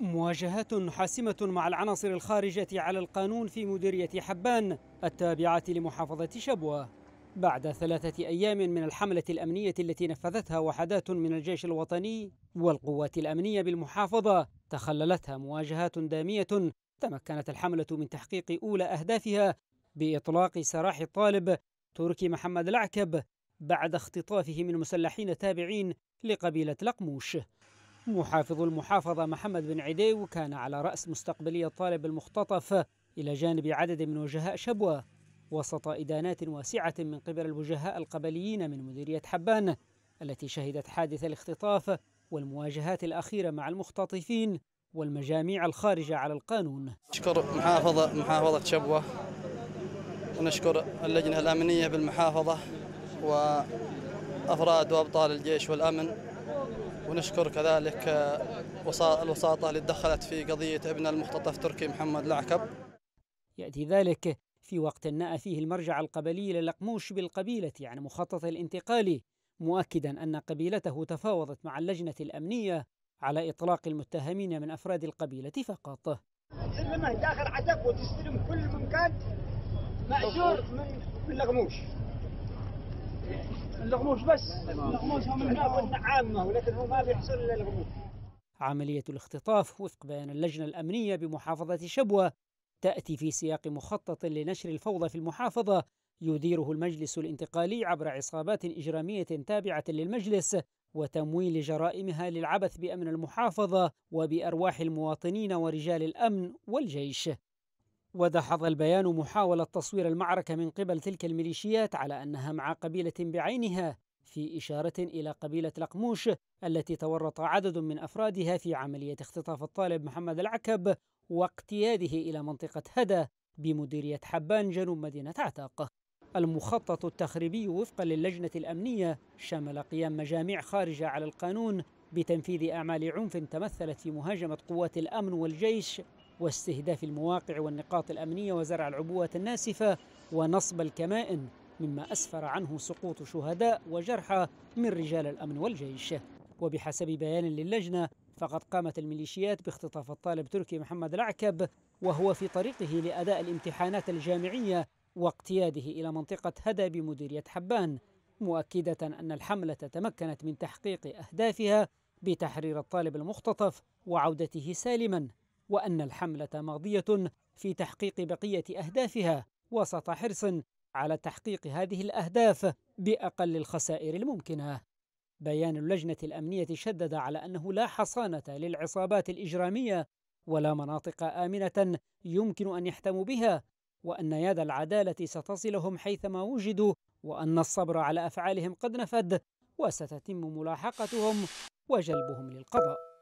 مواجهات حاسمة مع العناصر الخارجة على القانون في مديرية حبان التابعة لمحافظة شبوة بعد ثلاثة أيام من الحملة الأمنية التي نفذتها وحدات من الجيش الوطني والقوات الأمنية بالمحافظة تخللتها مواجهات دامية تمكنت الحملة من تحقيق أولى أهدافها بإطلاق سراح الطالب تركي محمد العكب بعد اختطافه من مسلحين تابعين لقبيلة لقموش محافظ المحافظة محمد بن عدي كان على رأس مستقبلية طالب المختطف إلى جانب عدد من وجهاء شبوة وسط إدانات واسعة من قبل الوجهاء القبليين من مديرية حبان التي شهدت حادث الاختطاف والمواجهات الأخيرة مع المختطفين والمجاميع الخارجة على القانون نشكر محافظة محافظة شبوة ونشكر اللجنة الأمنية بالمحافظة وأفراد وأبطال الجيش والأمن ونشكر كذلك الوساطة اللي تدخلت في قضية ابن المختطف تركي محمد العكب يأتي ذلك في وقت نأى فيه المرجع القبلي للقموش بالقبيلة عن مخطط الانتقال مؤكدا أن قبيلته تفاوضت مع اللجنة الأمنية على إطلاق المتهمين من أفراد القبيلة فقط تسلمه داخل عتب وتستلم كل من كان مأجور من لقموش الغموش بس الغموش هم عامة ولكن هو ما بيحصل إلا الغموش عملية الاختطاف وفق بيان اللجنة الأمنية بمحافظة شبوة تأتي في سياق مخطط لنشر الفوضى في المحافظة يديره المجلس الانتقالي عبر عصابات إجرامية تابعة للمجلس وتمويل جرائمها للعبث بأمن المحافظة وبأرواح المواطنين ورجال الأمن والجيش ودحض البيان محاولة تصوير المعركة من قبل تلك الميليشيات على أنها مع قبيلة بعينها في إشارة إلى قبيلة لقموش التي تورط عدد من أفرادها في عملية اختطاف الطالب محمد العكب واقتياده إلى منطقة هدى بمديرية حبان جنوب مدينة عتاق المخطط التخريبي وفقا للجنة الأمنية شمل قيام مجاميع خارجة على القانون بتنفيذ أعمال عنف تمثلت في مهاجمة قوات الأمن والجيش واستهداف المواقع والنقاط الأمنية وزرع العبوات الناسفة ونصب الكمائن مما أسفر عنه سقوط شهداء وجرحى من رجال الأمن والجيش وبحسب بيان للجنة فقد قامت الميليشيات باختطاف الطالب تركي محمد العكب وهو في طريقه لأداء الامتحانات الجامعية واقتياده إلى منطقة هدى بمديرية حبان مؤكدة أن الحملة تمكنت من تحقيق أهدافها بتحرير الطالب المختطف وعودته سالما وأن الحملة ماضية في تحقيق بقية أهدافها وسط حرص على تحقيق هذه الأهداف بأقل الخسائر الممكنة. بيان اللجنة الأمنية شدد على أنه لا حصانة للعصابات الإجرامية ولا مناطق آمنة يمكن أن يحتموا بها، وأن يد العدالة ستصلهم حيثما وجدوا، وأن الصبر على أفعالهم قد نفد، وستتم ملاحقتهم وجلبهم للقضاء.